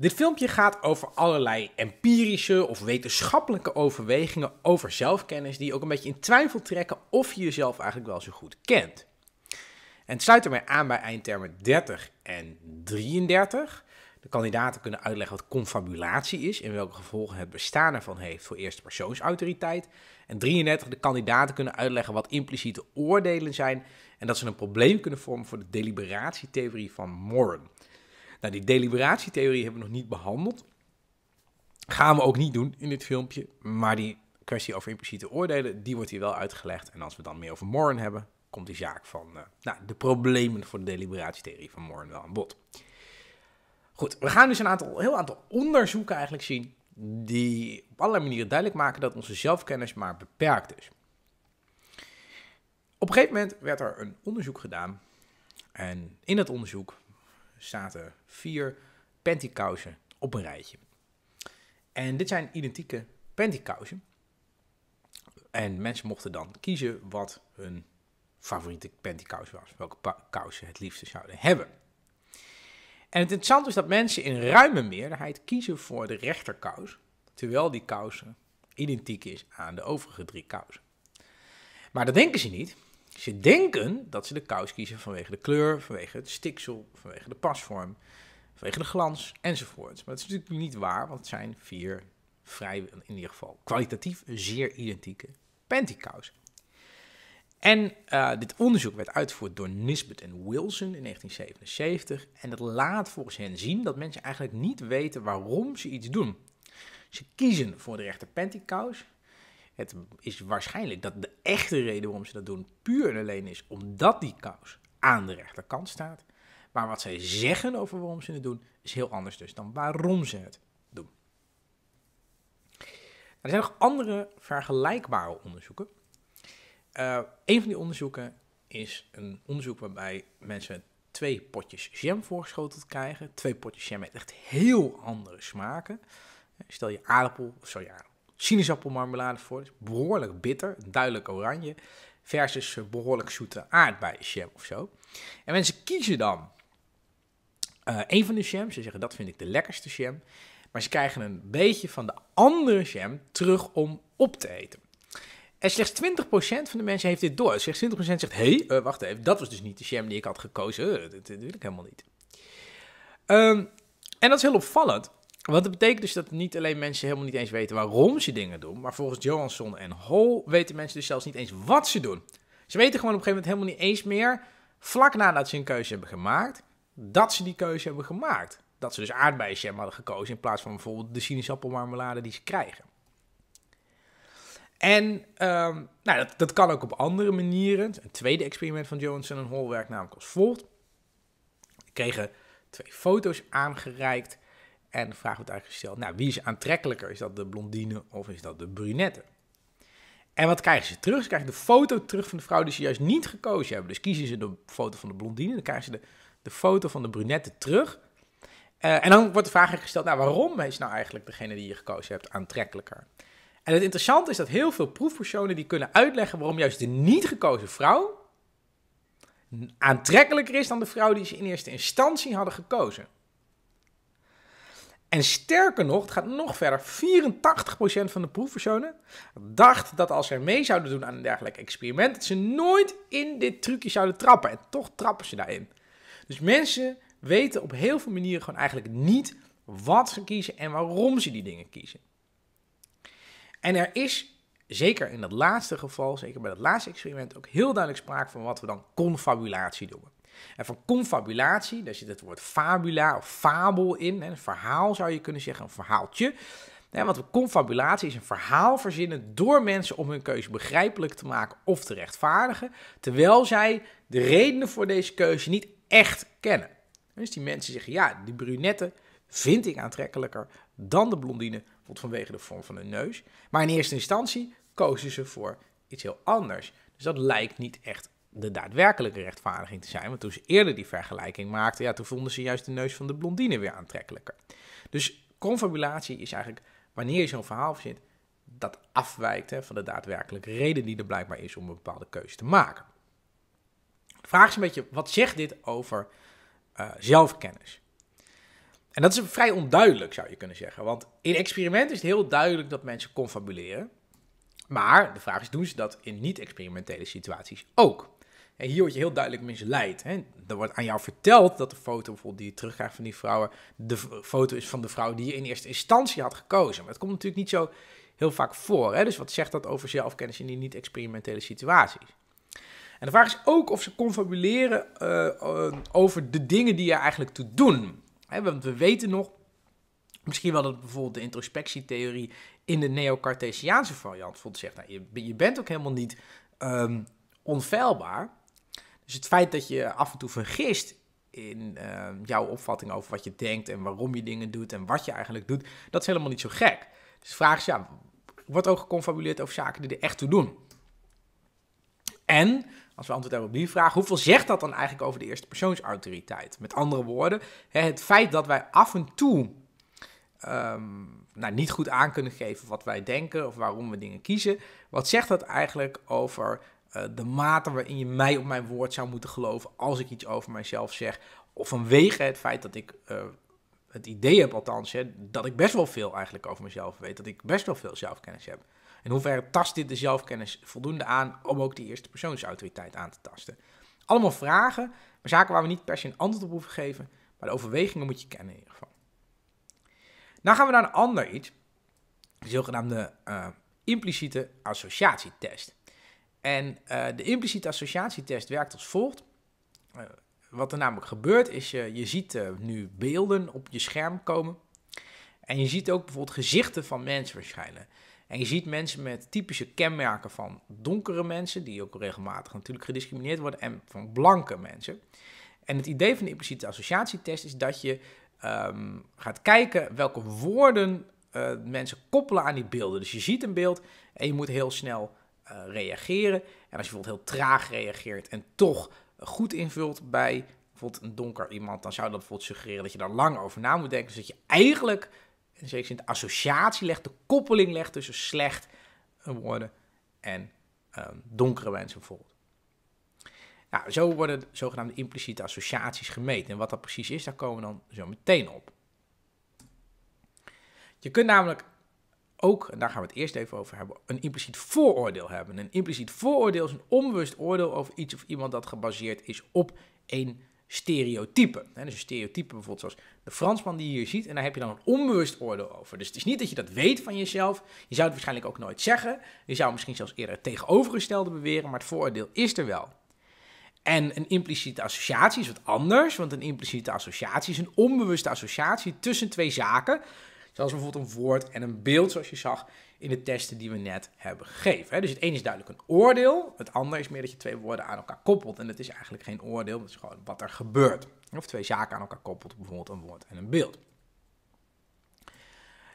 Dit filmpje gaat over allerlei empirische of wetenschappelijke overwegingen over zelfkennis, die ook een beetje in twijfel trekken of je jezelf eigenlijk wel zo goed kent. En het sluit ermee aan bij eindtermen 30 en 33. De kandidaten kunnen uitleggen wat confabulatie is en welke gevolgen het bestaan ervan heeft voor eerste persoonsautoriteit. En 33, de kandidaten kunnen uitleggen wat impliciete oordelen zijn en dat ze een probleem kunnen vormen voor de deliberatietheorie van Moran. Nou, die deliberatietheorie hebben we nog niet behandeld. Gaan we ook niet doen in dit filmpje. Maar die kwestie over impliciete oordelen, die wordt hier wel uitgelegd. En als we dan meer over Moran hebben, komt die zaak van eh, nou, de problemen voor de deliberatietheorie van Moran wel aan bod. Goed, we gaan dus een aantal, heel aantal onderzoeken eigenlijk zien die op allerlei manieren duidelijk maken dat onze zelfkennis maar beperkt is. Op een gegeven moment werd er een onderzoek gedaan en in dat onderzoek zaten vier pantykousen op een rijtje. En dit zijn identieke pantykousen. En mensen mochten dan kiezen wat hun favoriete pentikaus was. Welke kous ze het liefste zouden hebben. En het interessante is dat mensen in ruime meerderheid kiezen voor de rechterkous. Terwijl die kousen identiek is aan de overige drie kousen. Maar dat denken ze niet, ze denken dat ze de kous kiezen vanwege de kleur, vanwege het stiksel, vanwege de pasvorm, vanwege de glans enzovoort. Maar dat is natuurlijk niet waar, want het zijn vier vrij, in ieder geval kwalitatief zeer identieke pantykousen. En eh, dit onderzoek werd uitgevoerd door Nisbet en Wilson in 1977. En dat laat volgens hen zien dat mensen eigenlijk niet weten waarom ze iets doen. Ze kiezen voor de rechter pantykous, het is waarschijnlijk dat de echte reden waarom ze dat doen puur en alleen is omdat die kous aan de rechterkant staat. Maar wat zij zeggen over waarom ze het doen, is heel anders dus dan waarom ze het doen. Er zijn nog andere vergelijkbare onderzoeken. Uh, een van die onderzoeken is een onderzoek waarbij mensen twee potjes jam voorgeschoteld krijgen. Twee potjes jam met echt heel andere smaken. Stel je aardappel, sorry, aardappel, sinaasappelmarmelade voor Behoorlijk bitter, duidelijk oranje. Versus eh, behoorlijk zoete aardbeienjam of zo. En mensen kiezen dan eh, een van de jams. Ze zeggen dat vind ik de lekkerste jam. Maar ze krijgen een beetje van de andere jam terug om op te eten. En slechts 20% van de mensen heeft dit door. Slechts 20% zegt: hé, hey, eh, wacht even, dat was dus niet de jam die ik had gekozen. dat, wil ik helemaal niet. Ehm, en dat is heel opvallend, wat dat betekent dus dat niet alleen mensen helemaal niet eens weten waarom ze dingen doen, maar volgens Johansson en Hall weten mensen dus zelfs niet eens wat ze doen. Ze weten gewoon op een gegeven moment helemaal niet eens meer, vlak nadat ze een keuze hebben gemaakt, dat ze die keuze hebben gemaakt. Dat ze dus aardbeienjam hadden gekozen in plaats van bijvoorbeeld de sinaasappelmarmelade die ze krijgen. En ehm, nou, dat, dat kan ook op andere manieren. Een tweede experiment van Johansson en Hall werkt namelijk als volgt. Ze kregen twee foto's aangereikt en de vraag wordt eigenlijk gesteld, nou, wie is aantrekkelijker? Is dat de blondine of is dat de brunette? En wat krijgen ze terug? Ze krijgen de foto terug van de vrouw die ze juist niet gekozen hebben. Dus kiezen ze de foto van de blondine, dan krijgen ze de, de foto van de brunette terug. Eh, en dan wordt de vraag gesteld, nou, waarom is nou eigenlijk degene die je gekozen hebt aantrekkelijker? En het interessante is dat heel veel proefpersonen die kunnen uitleggen waarom juist de niet gekozen vrouw aantrekkelijker is dan de vrouw die ze in eerste instantie hadden gekozen. En sterker nog, het gaat nog verder. 84% van de proefpersonen dacht dat als zij mee zouden doen aan een dergelijk experiment, dat ze nooit in dit trucje zouden trappen. En toch trappen ze daarin. Dus mensen weten op heel veel manieren gewoon eigenlijk niet wat ze kiezen en waarom ze die dingen kiezen. En er is, zeker in dat laatste geval, zeker bij dat laatste experiment, ook heel duidelijk sprake van wat we dan confabulatie noemen. En van confabulatie, daar zit het woord fabula of fabel in. Een verhaal zou je kunnen zeggen, een verhaaltje. want confabulatie is een verhaal verzinnen door mensen om hun keuze begrijpelijk te maken of te rechtvaardigen, terwijl zij de redenen voor deze keuze niet echt kennen. Dus die mensen zeggen, ja, die brunette vind ik aantrekkelijker dan de blondine, bijvoorbeeld vanwege de vorm van hun neus. Maar in eerste instantie kozen ze voor iets heel anders. Dus dat lijkt niet echt de daadwerkelijke rechtvaardiging te zijn. Want toen ze eerder die vergelijking maakten, ja, toen vonden ze juist de neus van de blondine weer aantrekkelijker. Dus confabulatie is eigenlijk wanneer je zo'n verhaal verzint dat afwijkt hè, van de daadwerkelijke reden die er blijkbaar is om een bepaalde keuze te maken. De vraag is een beetje, wat zegt dit over eh, zelfkennis? En dat is vrij onduidelijk, zou je kunnen zeggen. Want in experimenten is het heel duidelijk dat mensen confabuleren. Maar de vraag is, doen ze dat in niet-experimentele situaties ook? En hier word je heel duidelijk misleid. Hè? Er wordt aan jou verteld dat de foto bijvoorbeeld die je terugkrijgt van die vrouwen, de foto is van de vrouw die je in eerste instantie had gekozen. Maar dat komt natuurlijk niet zo heel vaak voor. Hè? Dus wat zegt dat over zelfkennis in die niet-experimentele situaties? En de vraag is ook of ze confabuleren eh, over de dingen die je eigenlijk toe doen. Hè? Want we weten nog Misschien wel dat bijvoorbeeld de introspectietheorie in de neocartesiaanse variant vond zegt, nou, je, je, bent ook helemaal niet um, onfeilbaar. Dus het feit dat je af en toe vergist in ehm, jouw opvatting over wat je denkt en waarom je dingen doet en wat je eigenlijk doet, dat is helemaal niet zo gek. Dus de vraag is, ja, wordt ook geconfabuleerd over zaken die er echt toe doen? En, als we antwoord hebben op die vraag, hoeveel zegt dat dan eigenlijk over de eerste persoonsautoriteit? Met andere woorden, het feit dat wij af en toe ehm, nou, niet goed aan kunnen geven wat wij denken of waarom we dingen kiezen, wat zegt dat eigenlijk over eh, de mate waarin je mij op mijn woord zou moeten geloven als ik iets over mijzelf zeg. Of vanwege het feit dat ik eh, het idee heb, althans, hè, dat ik best wel veel eigenlijk over mezelf weet. Dat ik best wel veel zelfkennis heb. In hoeverre tast dit de zelfkennis voldoende aan om ook die eerste persoonsautoriteit aan te tasten? Allemaal vragen, maar zaken waar we niet per se een antwoord op hoeven geven. Maar de overwegingen moet je kennen in ieder geval. Dan gaan we naar een ander iets. De zogenaamde eh, impliciete associatietest. En eh, de impliciete associatietest werkt als volgt. Eh, wat er namelijk gebeurt is, je je ziet eh, nu beelden op je scherm komen. En je ziet ook bijvoorbeeld gezichten van mensen verschijnen. En je ziet mensen met typische kenmerken van donkere mensen, die ook regelmatig natuurlijk gediscrimineerd worden, en van blanke mensen. En het idee van de impliciete associatietest is dat je ehm, gaat kijken welke woorden mensen koppelen aan die beelden. Dus je ziet een beeld en je moet heel snel eh, reageren. En als je bijvoorbeeld heel traag reageert en toch goed invult bij bijvoorbeeld een donker iemand, dan zou dat bijvoorbeeld suggereren dat je daar lang over na moet denken. Dus dat je eigenlijk, in zekere zin, de associatie legt, de koppeling legt tussen slecht worden en ehm, donkere mensen bijvoorbeeld. Nou, zo worden zogenaamde impliciete associaties gemeten. En wat dat precies is, daar komen we dan zo meteen op. Je kunt namelijk ook, en daar gaan we het eerst even over hebben, een impliciet vooroordeel hebben. Een impliciet vooroordeel is een onbewust oordeel over iets of iemand dat gebaseerd is op een stereotype. dus een stereotype bijvoorbeeld zoals de Fransman die je hier ziet. En daar heb je dan een onbewust oordeel over. Dus het is niet dat je dat weet van jezelf. Je zou het waarschijnlijk ook nooit zeggen. Je zou misschien zelfs eerder het tegenovergestelde beweren. Maar het vooroordeel is er wel. En een impliciete associatie is wat anders. Want een impliciete associatie is een onbewuste associatie tussen twee zaken. Zoals bijvoorbeeld een woord en een beeld, zoals je zag in de testen die we net hebben gegeven. Dus het een is duidelijk een oordeel, het ander is meer dat je twee woorden aan elkaar koppelt. En het is eigenlijk geen oordeel, Het is gewoon wat er gebeurt. Of twee zaken aan elkaar koppelt, bijvoorbeeld een woord en een beeld.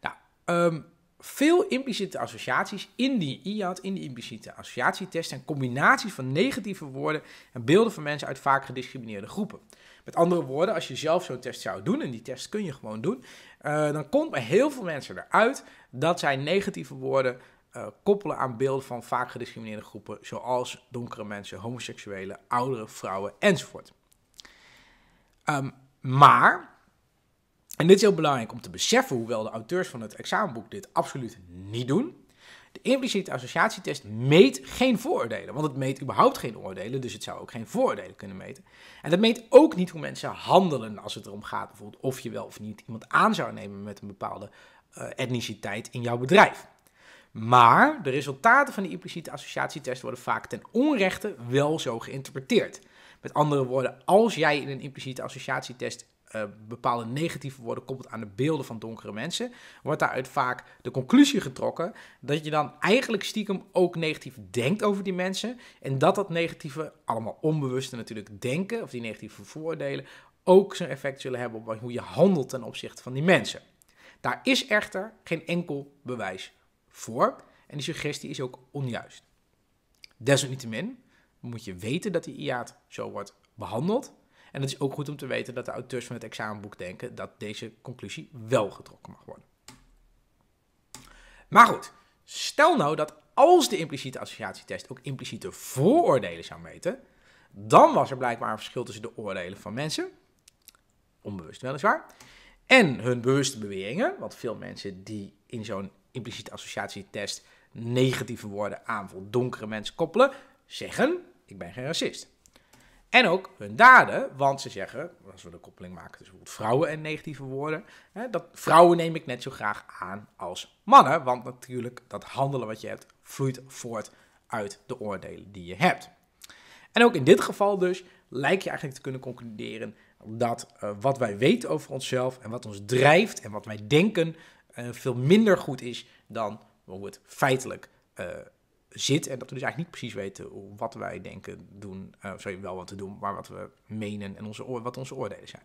Nou, ehm, veel impliciete associaties in die IAD, in die impliciete associatietest, en combinaties van negatieve woorden en beelden van mensen uit vaak gediscrimineerde groepen. Met andere woorden, als je zelf zo'n test zou doen, en die test kun je gewoon doen, eh, dan komt bij heel veel mensen eruit dat zij negatieve woorden eh, koppelen aan beelden van vaak gediscrimineerde groepen, zoals donkere mensen, homoseksuelen, oudere vrouwen enzovoort. Ehm, maar en dit is heel belangrijk om te beseffen, hoewel de auteurs van het examenboek dit absoluut niet doen. De impliciete associatietest meet geen vooroordelen, want het meet überhaupt geen oordelen, dus het zou ook geen vooroordelen kunnen meten. En dat meet ook niet hoe mensen handelen als het erom gaat, bijvoorbeeld of je wel of niet iemand aan zou nemen met een bepaalde eh, etniciteit in jouw bedrijf. Maar de resultaten van de impliciete associatietest worden vaak ten onrechte wel zo geïnterpreteerd. Met andere woorden, als jij in een impliciete associatietest eh, bepaalde negatieve woorden koppelt aan de beelden van donkere mensen, wordt daaruit vaak de conclusie getrokken dat je dan eigenlijk stiekem ook negatief denkt over die mensen. En dat dat negatieve, allemaal onbewuste natuurlijk, denken of die negatieve voordelen ook zijn effect zullen hebben op hoe je handelt ten opzichte van die mensen. Daar is echter geen enkel bewijs voor en die suggestie is ook onjuist. Desalniettemin moet je weten dat die IAT zo wordt behandeld en het is ook goed om te weten dat de auteurs van het examenboek denken dat deze conclusie wel getrokken mag worden. Maar goed, stel nou dat als de impliciete associatietest ook impliciete vooroordelen zou meten, dan was er blijkbaar een verschil tussen de oordelen van mensen, onbewust weliswaar, en hun bewuste beweringen. Want veel mensen die in zo'n impliciete associatietest negatieve woorden aan voor donkere mensen koppelen, zeggen: Ik ben geen racist. En ook hun daden, want ze zeggen, als we de koppeling maken tussen vrouwen en negatieve woorden, hè, dat vrouwen neem ik net zo graag aan als mannen, want natuurlijk dat handelen wat je hebt vloeit voort uit de oordelen die je hebt. En ook in dit geval dus lijkt je eigenlijk te kunnen concluderen dat eh, wat wij weten over onszelf en wat ons drijft en wat wij denken eh, veel minder goed is dan hoe het feitelijk uh, zit en dat we dus eigenlijk niet precies weten wat wij denken doen, uh, sorry, wel wat we doen, maar wat we menen en onze, wat onze oordelen zijn.